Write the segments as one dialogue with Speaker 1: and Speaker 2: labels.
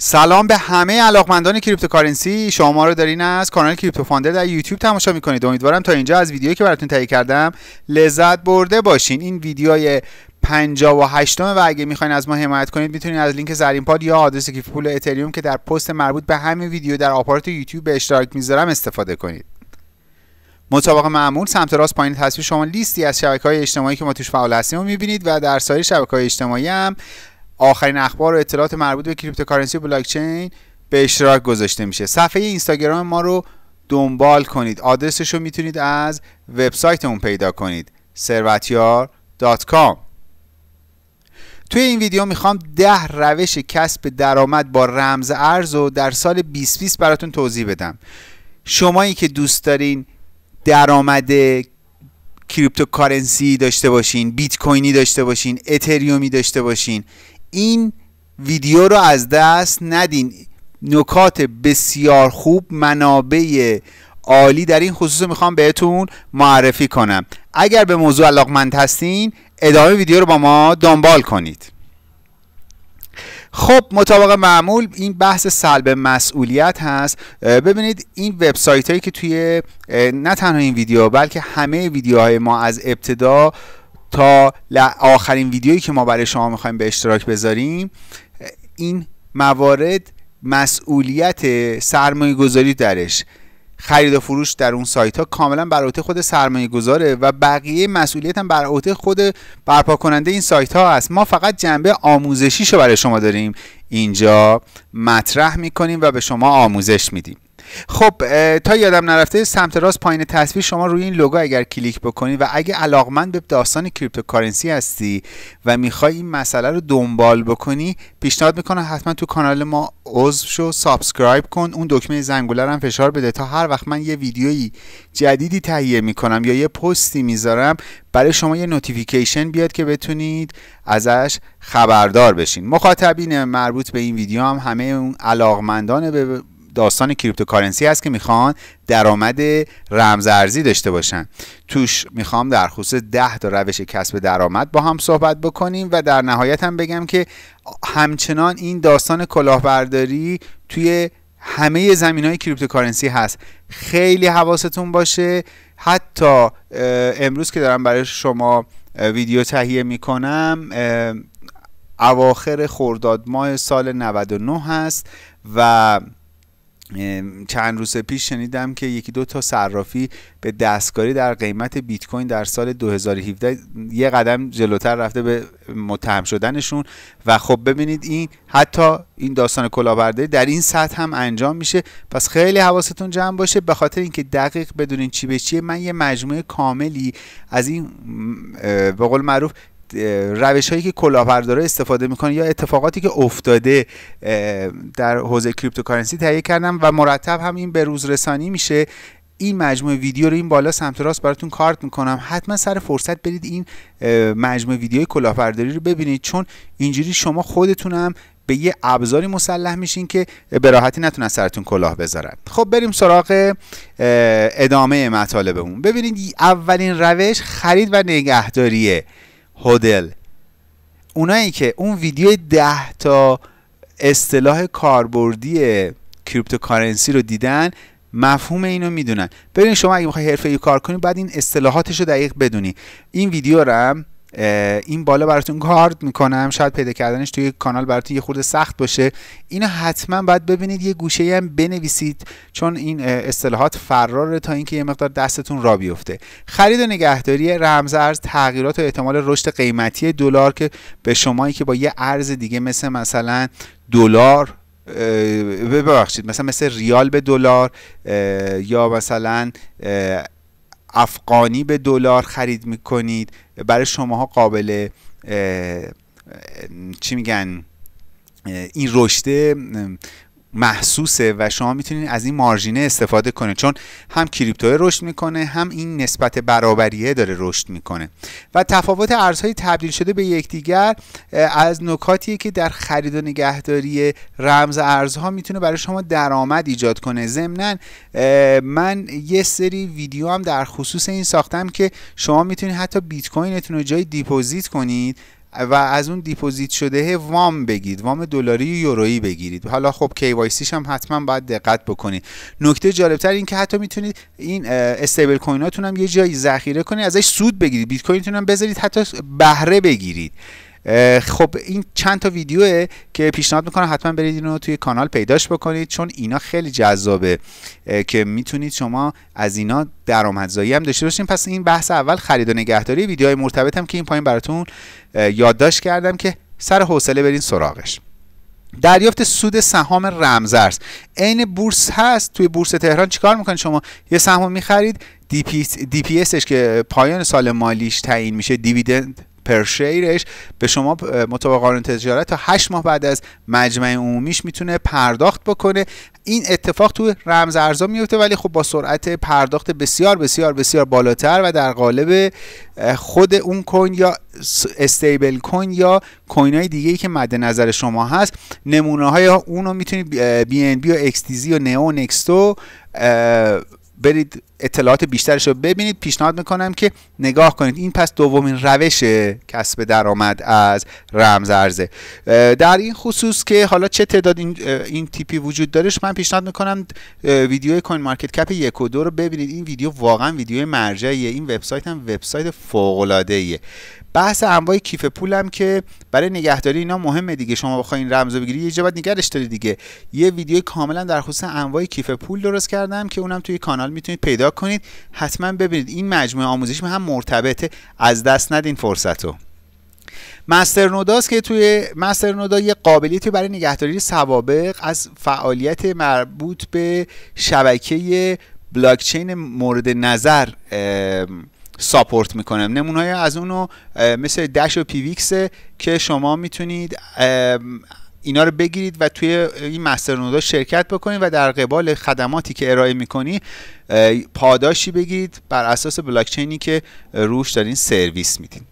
Speaker 1: سلام به همه علاقمندان کریپتوکارنسی شما رو دارین از کانال کریپتو فاندر در یوتیوب تماشا میکنید امیدوارم تا اینجا از ویدیویی که براتون تهیه کردم لذت برده باشین این ویدیوی 58 و اگه میخواین از ما حمایت کنید میتونید از لینک زرین پاد یا آدرس کیف پول اتریوم که در پست مربوط به همین ویدیو در آپارات یوتیوب به اشتراک میذارم استفاده کنید مطابق معمول سمت راست پایین تصویر شما لیستی از شبکه های اجتماعی که ما توش فعال هستیم رو میبینید و در سایر شبکه های اجتماعی آخرین اخبار و اطلاعات مربوط به کریپتوکارنسی و بلاکچین به اشتراک گذاشته میشه صفحه اینستاگرام ما رو دنبال کنید آدرسش رو میتونید از وبسایتمون پیدا کنید ثروتیار.com توی این ویدیو میخوام ده روش کسب درآمد با رمز ارز رو در سال 2020 براتون توضیح بدم شمایی که دوست دارین درآمد کریپتوکارنسی داشته باشین بیت کوینی داشته باشین اتریومی داشته باشین این ویدیو رو از دست ندین نکات بسیار خوب منابع عالی در این خصوص میخوام بهتون معرفی کنم اگر به موضوع علاقمند هستین ادامه ویدیو رو با ما دنبال کنید خب مطابق معمول این بحث سلب مسئولیت هست ببینید این وبسایت هایی که توی نه تنها این ویدیو بلکه همه ویدیوهای ما از ابتدا تا آخرین ویدیویی که ما برای شما میخوایم به اشتراک بذاریم این موارد مسئولیت سرمایه گذاری درش خرید و فروش در اون سایت ها کاملا بر عهده خود سرمایه گذاره و بقیه مسئولیت هم بر عهده خود برپا کننده این سایت ها است ما فقط جنبه آموزشی رو برای شما داریم اینجا مطرح میکنیم و به شما آموزش میدیم خب تا یادم نرفته سمت راست پایین تصویر شما روی این لوگو اگر کلیک بکنی و اگه علاقمند به داستان کریپتوکارنسی هستی و میخوای این مسئله رو دنبال بکنی پیشنهاد میکنم حتما تو کانال ما عضو شو سابسکرایب کن اون دکمه زنگوله هم فشار بده تا هر وقت من یه ویدیویی جدیدی تهیه میکنم یا یه پستی میذارم برای شما یه نوتیفیکیشن بیاد که بتونید ازش خبردار بشین مخاطبین مربوط به این ویدیو هم همه اون علاقمندان به داستان کریپتوکارنسی هست که میخوان درآمد رمزارزی داشته باشن توش میخوام در خصوص 10 تا روش کسب درآمد با هم صحبت بکنیم و در نهایت هم بگم که همچنان این داستان کلاهبرداری توی همه زمین های کریپتوکارنسی هست خیلی حواستون باشه حتی امروز که دارم برای شما ویدیو تهیه میکنم اواخر خرداد ماه سال 99 هست و چند روز پیش شنیدم که یکی دو تا صرافی به دستکاری در قیمت بیت کوین در سال 2017 یه قدم جلوتر رفته به متهم شدنشون و خب ببینید این حتی این داستان کلاهبرداری در این سطح هم انجام میشه پس خیلی حواستون جمع باشه به خاطر اینکه دقیق بدونین چی به چیه من یه مجموعه کاملی از این به قول معروف روش هایی که کلاهبردارا استفاده میکنن یا اتفاقاتی که افتاده در حوزه کریپتوکارنسی تهیه کردم و مرتب هم این به روز رسانی میشه این مجموعه ویدیو رو این بالا سمت راست براتون کارت میکنم حتما سر فرصت برید این مجموعه ویدیوی کلاهبرداری رو ببینید چون اینجوری شما خودتونم به یه ابزاری مسلح میشین که به راحتی نتونن سرتون کلاه بذارن خب بریم سراغ ادامه مطالبمون ببینید اولین روش خرید و نگهداریه هودل اونایی که اون ویدیو ده تا اصطلاح کاربردی کریپتوکارنسی رو دیدن مفهوم اینو میدونن ببین شما اگه حرفه ای کار کنی بعد این اصطلاحاتش رو دقیق بدونی این ویدیو رو این بالا براتون گارد میکنم شاید پیدا کردنش توی کانال براتون یه خورده سخت باشه اینو حتما باید ببینید یه گوشه هم بنویسید چون این اصطلاحات فراره تا اینکه یه مقدار دستتون را بیفته خرید و نگهداری رمز تغییرات و احتمال رشد قیمتی دلار که به شمایی که با یه ارز دیگه مثل مثلا دلار ببخشید مثلا مثل ریال به دلار یا مثلا افغانی به دلار خرید میکنید برای شماها قابل چی میگن این رشته محسوسه و شما میتونید از این مارژینه استفاده کنه چون هم کریپتو رشد میکنه هم این نسبت برابریه داره رشد میکنه و تفاوت ارزهای تبدیل شده به یکدیگر از نکاتیه که در خرید و نگهداری رمز ارزها میتونه برای شما درآمد ایجاد کنه ضمنا من یه سری ویدیو هم در خصوص این ساختم که شما میتونید حتی بیت کوینتون رو جای دیپوزیت کنید و از اون دیپوزیت شده وام بگید وام دلاری یورویی بگیرید حالا خب KYC هم حتما باید دقت بکنید نکته تر این که حتی میتونید این استیبل کویناتون هم یه جایی ذخیره کنید ازش سود بگیرید بیت کوینتون هم بذارید حتی بهره بگیرید خب این چند تا ویدیوه که پیشنهاد میکنم حتما برید اینو توی کانال پیداش بکنید چون اینا خیلی جذابه که میتونید شما از اینا درآمدزایی هم داشته باشین پس این بحث اول خرید و نگهداری ویدیوهای هم که این پایین براتون یادداشت کردم که سر حوصله برین سراغش دریافت سود سهام رمزرس عین بورس هست توی بورس تهران چیکار میکنید شما یه سهم میخرید دی پی, که پایان سال مالیش تعیین میشه دیویدند پرشیرش به شما مطابق قانون تجارت تا 8 ماه بعد از مجمع عمومیش میتونه پرداخت بکنه این اتفاق تو رمز ارزا میفته ولی خب با سرعت پرداخت بسیار بسیار بسیار بالاتر و در قالب خود اون کوین یا استیبل کوین یا کوین های دیگه ای که مد نظر شما هست نمونه های اون رو میتونید بی ان و اکستیزی و نئو نکستو برید اطلاعات بیشترش رو ببینید پیشنهاد میکنم که نگاه کنید این پس دومین روش کسب درآمد از رمز در این خصوص که حالا چه تعداد این, این تیپی وجود دارش من پیشنهاد میکنم ویدیو کوین مارکت کپ یک و دو رو ببینید این ویدیو واقعا ویدیو مرجعیه این وبسایت هم وبسایت فوق العاده بحث انواع کیف پولم که برای نگهداری اینا مهمه دیگه شما بخواین این رمز بگیری یه جا نگرش داری دیگه یه ویدیو کاملا در خصوص انواع کیف پول درست کردم که اونم توی کانال میتونید پیدا کنید حتما ببینید این مجموعه آموزشی هم مرتبطه از دست ندین فرصت رو مستر نوداست که توی مستر نودا یه قابلیتی برای نگهداری سوابق از فعالیت مربوط به شبکه بلاکچین مورد نظر ساپورت میکنم نمونه از اونو مثل دش و پیویکسه که شما میتونید اینا رو بگیرید و توی این مستر نودا شرکت بکنید و در قبال خدماتی که ارائه میکنی پاداشی بگیرید بر اساس بلاکچینی که روش دارین سرویس میدین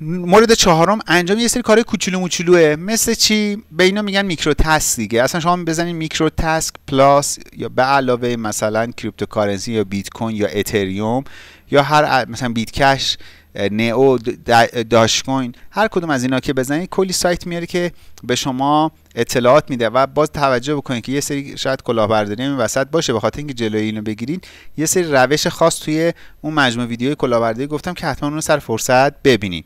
Speaker 1: مورد چهارم انجام یه سری کارهای کوچولو موچولوه مثل چی به اینا میگن میکرو تسک دیگه اصلا شما بزنید میکرو تسک پلاس یا به علاوه مثلا کریپتوکارنسی یا بیت کوین یا اتریوم یا هر مثلا بیت نئو داشکوین. هر کدوم از اینا که بزنید کلی سایت میاره که به شما اطلاعات میده و باز توجه بکنید که یه سری شاید کلاهبرداری این وسط باشه به خاطر اینکه جلوی اینو بگیرین یه سری روش خاص توی اون مجموع ویدیو کلاهبرداری گفتم که حتما اون رو سر فرصت ببینید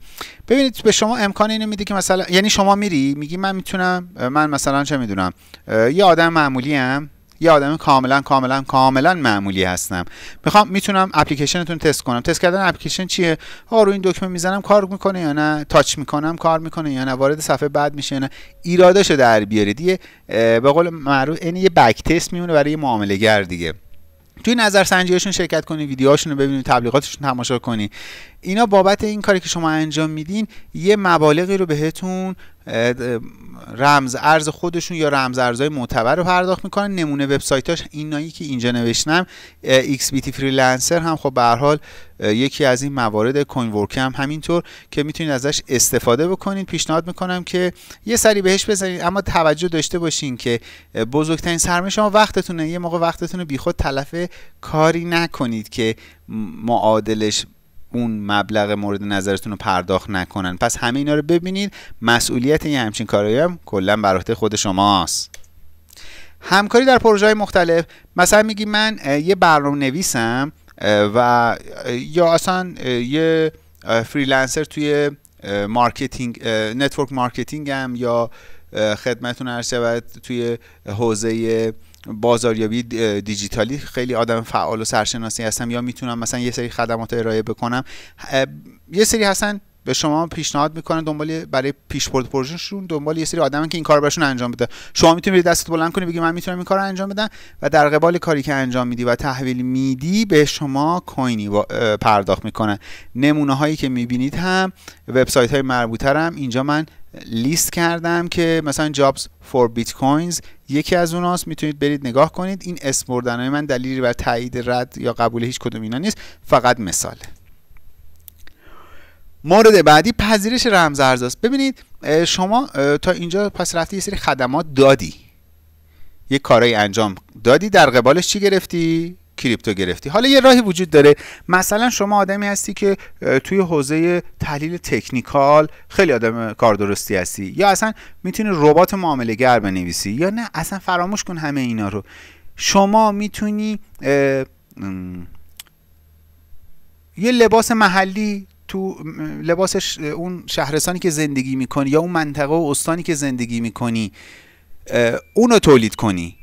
Speaker 1: ببینید به شما امکان اینو میده که مثلا یعنی شما میری میگی من میتونم من مثلا چه میدونم یه آدم معمولی ام یه آدم کاملا کاملا کاملا معمولی هستم میخوام میتونم اپلیکیشنتون تست کنم تست کردن اپلیکیشن چیه ها رو این دکمه میزنم کار میکنه یا نه تاچ میکنم کار میکنه یا نه وارد صفحه بعد میشه یا نه ایراداشو در بیارید یه به قول معروف این یه بک تست میمونه برای معامله گر دیگه توی هاشون شرکت کنی ویدیوهاشون رو ببینید تبلیغاتشون تماشا کنی اینا بابت این کاری که شما انجام میدین یه مبالغی رو بهتون رمز ارز خودشون یا رمز ارزهای معتبر رو پرداخت میکنن نمونه وبسایتاش اینایی که اینجا نوشتم XBT فریلنسر هم خب به حال یکی از این موارد کوین ورک هم همینطور که میتونید ازش استفاده بکنید پیشنهاد میکنم که یه سری بهش بزنید اما توجه داشته باشین که بزرگترین سرمایه شما وقتتونه یه موقع وقتتون رو بیخود تلف کاری نکنید که معادلش اون مبلغ مورد نظرتون رو پرداخت نکنن پس همه اینا رو ببینید مسئولیت این همچین کارهایی هم کلا بر عهده خود شماست همکاری در پروژه های مختلف مثلا میگی من یه برنامه نویسم و یا اصلا یه فریلنسر توی مارکتینگ نتورک مارکتینگم یا خدمتون عرض شود توی حوزه بازاریابی دیجیتالی خیلی آدم فعال و سرشناسی هستم یا میتونم مثلا یه سری خدمات ارائه بکنم یه سری هستن به شما پیشنهاد میکنن دنبال برای پیشبرد پروژهشون دنبال یه سری آدمن که این کار براشون انجام بده شما میتونید دستت بلند کنی بگی من میتونم این کار انجام بدم و در قبال کاری که انجام میدی و تحویل میدی به شما کوینی پرداخت میکنن نمونه هایی که میبینید هم وبسایت های مربوطه هم اینجا من لیست کردم که مثلا جابز فور بیت کوینز یکی از اوناست میتونید برید نگاه کنید این اسم بردن من دلیلی بر تایید رد یا قبول هیچ کدوم اینا نیست فقط مثاله مورد بعدی پذیرش رمز ارزاست ببینید شما تا اینجا پس رفتی یه سری خدمات دادی یه کارایی انجام دادی در قبالش چی گرفتی کریپتو گرفتی حالا یه راهی وجود داره مثلا شما آدمی هستی که توی حوزه تحلیل تکنیکال خیلی آدم کار درستی هستی یا اصلا میتونی ربات معامله گر بنویسی یا نه اصلا فراموش کن همه اینا رو شما میتونی یه لباس محلی تو لباس اون شهرستانی که زندگی میکنی یا اون منطقه و استانی که زندگی میکنی اونو تولید کنی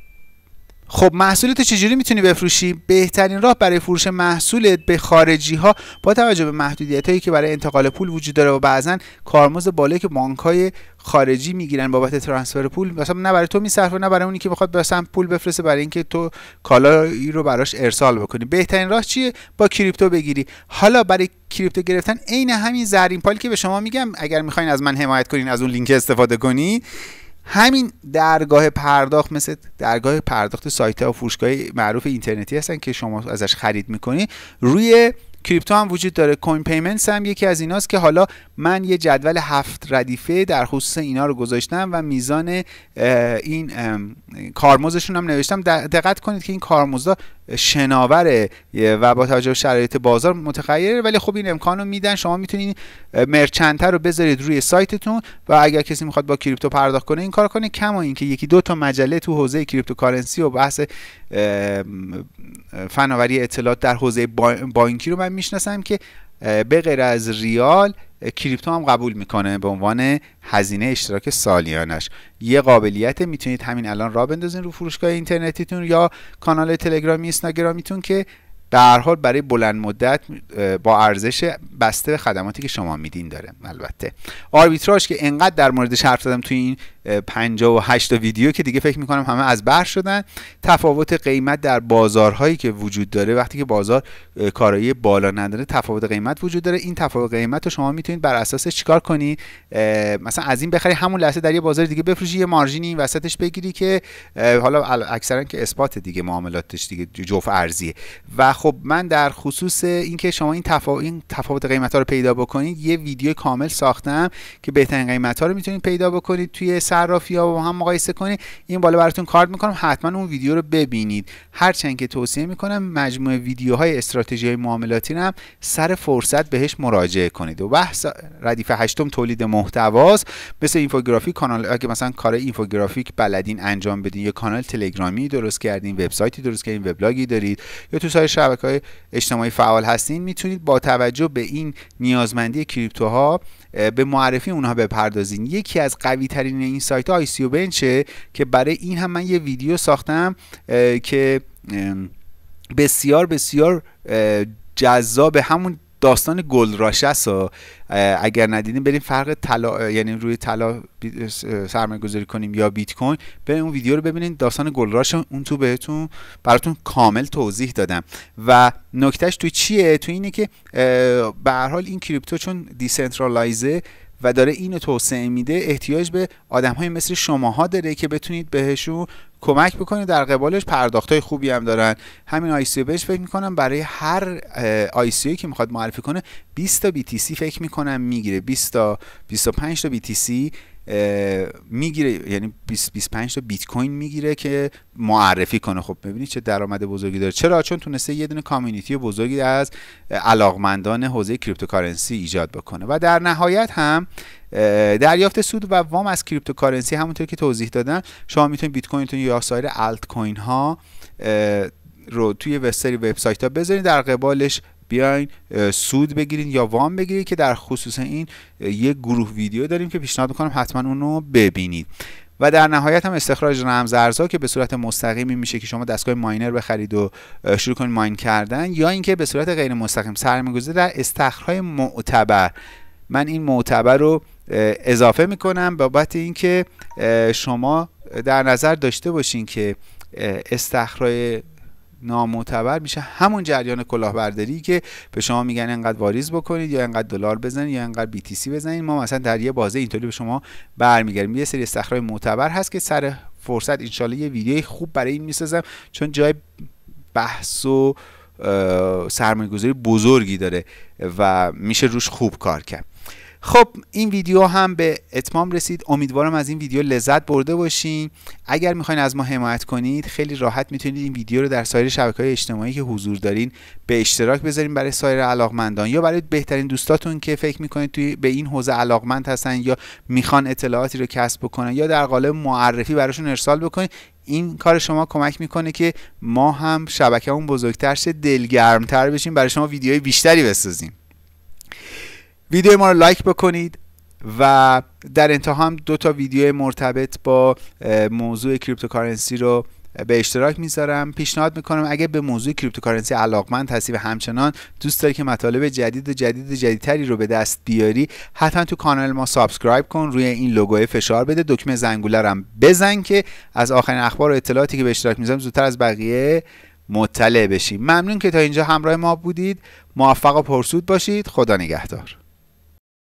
Speaker 1: خب محصولت چجوری میتونی بفروشی بهترین راه برای فروش محصولت به خارجی ها با توجه به محدودیت هایی که برای انتقال پول وجود داره و بعضا کارمز بالایی که بانک های خارجی میگیرن بابت ترانسفر پول مثلا نه برای تو میصرفه نه برای اونی که بخواد مثلا پول بفرسته برای اینکه تو کالایی رو براش ارسال بکنی بهترین راه چیه با کریپتو بگیری حالا برای کریپتو گرفتن عین همین زرین پالی که به شما میگم اگر میخواین از من حمایت کنین از اون لینک استفاده کنی همین درگاه پرداخت مثل درگاه پرداخت سایت ها و فروشگاه معروف اینترنتی هستن که شما ازش خرید میکنی روی کریپتو هم وجود داره کوین پیمنتس هم یکی از ایناست که حالا من یه جدول هفت ردیفه در خصوص اینا رو گذاشتم و میزان این کارمزشون هم نوشتم دقت کنید که این کارمزا شناوره و با توجه به شرایط بازار متخیره ولی خب این امکان رو میدن شما میتونید مرچنت رو بذارید روی سایتتون و اگر کسی میخواد با کریپتو پرداخت کنه این کار کنه کما اینکه یکی دو تا مجله تو حوزه کریپتوکارنسی و بحث فناوری اطلاعات در حوزه بانکی رو من میشناسم که به غیر از ریال کریپتو هم قبول میکنه به عنوان هزینه اشتراک سالیانش یه قابلیت میتونید همین الان را بندازین رو فروشگاه اینترنتیتون یا کانال تلگرامی اینستاگرامیتون که به حال برای بلند مدت با ارزش بسته به خدماتی که شما میدین داره البته آربیتراژ که انقدر در موردش حرف زدم توی این 58 تا ویدیو که دیگه فکر میکنم همه از بر شدن تفاوت قیمت در بازارهایی که وجود داره وقتی که بازار کارایی بالا نداره تفاوت قیمت وجود داره این تفاوت قیمت رو شما میتونید بر اساس چیکار کنی مثلا از این بخری همون لحظه در یه بازار دیگه بفروشی یه مارجینی این وسطش بگیری که حالا اکثرا که اثبات دیگه معاملاتش دیگه جوف ارزیه و خب من در خصوص اینکه شما این تفاوت این تفاوت قیمت ها رو پیدا بکنید یه ویدیو کامل ساختم که بهترین قیمت ها رو میتونید پیدا بکنید توی صرافی ها با هم مقایسه کنید این بالا براتون کارت میکنم حتما اون ویدیو رو ببینید هرچند که توصیه میکنم مجموعه ویدیوهای استراتژی های معاملاتی رو هم سر فرصت بهش مراجعه کنید و بحث ردیف هشتم تولید محتواست مثل اینفوگرافی کانال اگه مثلا کار اینفوگرافیک بلدین انجام بدین یا کانال تلگرامی درست کردین وبسایتی درست کردین وبلاگی دارید یا تو سایر شبکه های اجتماعی فعال هستین میتونید با توجه به این نیازمندی کریپتوها به معرفی اونها بپردازین یکی از قوی ترین این سایت ها آیسیو بنچه که برای این هم من یه ویدیو ساختم که بسیار بسیار جذاب همون داستان گل راشس و اگر ندیدیم بریم فرق طلا یعنی روی طلا سرمایه گذاری کنیم یا بیت کوین بریم اون ویدیو رو ببینید داستان گل راش اون تو بهتون براتون کامل توضیح دادم و نکتهش تو چیه تو اینه که به هر حال این کریپتو چون دیسنترالایزه و داره اینو توسعه میده احتیاج به آدم های مثل شماها داره که بتونید بهشون کمک بکنید در قبالش پرداخت های خوبی هم دارن همین آی بهش فکر میکنم برای هر آیسی که میخواد معرفی کنه 20 تا BTC فکر میکنم میگیره 20 تا 25 تا BTC میگیره یعنی 20 25 تا بیت کوین میگیره که معرفی کنه خب ببینید چه درآمد بزرگی داره چرا چون تونسته یه دونه کامیونیتی بزرگی از علاقمندان حوزه کریپتوکارنسی ایجاد بکنه و در نهایت هم دریافت سود و وام از کریپتوکارنسی همونطور که توضیح دادن شما میتونید بیت کوینتون یا سایر الت کوین ها رو توی وستری وبسایت ها بذارید در قبالش بیاین سود بگیرین یا وام بگیرید که در خصوص این یک گروه ویدیو داریم که پیشنهاد میکنم حتما رو ببینید و در نهایت هم استخراج رمزارزها که به صورت مستقیمی میشه که شما دستگاه ماینر بخرید و شروع کنید ماین کردن یا اینکه به صورت غیر مستقیم سرمایه‌گذاری در استخرهای معتبر من این معتبر رو اضافه میکنم بابت اینکه شما در نظر داشته باشین که استخرهای نامعتبر میشه همون جریان کلاهبرداری که به شما میگن انقدر واریز بکنید یا انقدر دلار بزنید یا انقدر BTC بزنید ما مثلا در یه بازه اینطوری به شما برمیگردیم یه سری استخراج معتبر هست که سر فرصت انشالله یه ویدیوی خوب برای این میسازم چون جای بحث و سرمایه‌گذاری بزرگی داره و میشه روش خوب کار کرد خب این ویدیو هم به اتمام رسید امیدوارم از این ویدیو لذت برده باشین اگر میخواین از ما حمایت کنید خیلی راحت میتونید این ویدیو رو در سایر شبکه های اجتماعی که حضور دارین به اشتراک بذارین برای سایر علاقمندان یا برای بهترین دوستاتون که فکر میکنید توی به این حوزه علاقمند هستن یا میخوان اطلاعاتی رو کسب بکنن یا در قالب معرفی براشون ارسال بکنید این کار شما کمک میکنه که ما هم شبکهمون بزرگتر شه دلگرمتر بشیم برای شما ویدیوهای بیشتری بسازیم ویدیو ما رو لایک بکنید و در انتها هم دو تا ویدیو مرتبط با موضوع کریپتوکارنسی رو به اشتراک میذارم پیشنهاد میکنم اگه به موضوع کریپتوکارنسی علاقمند هستی و همچنان دوست داری که مطالب جدید و جدید و جدیدتری رو به دست بیاری حتما تو کانال ما سابسکرایب کن روی این لوگو فشار بده دکمه زنگوله رو بزن که از آخرین اخبار و اطلاعاتی که به اشتراک میذارم زودتر از بقیه مطلع بشی. ممنون که تا اینجا همراه ما بودید موفق و پرسود باشید خدا نگهدار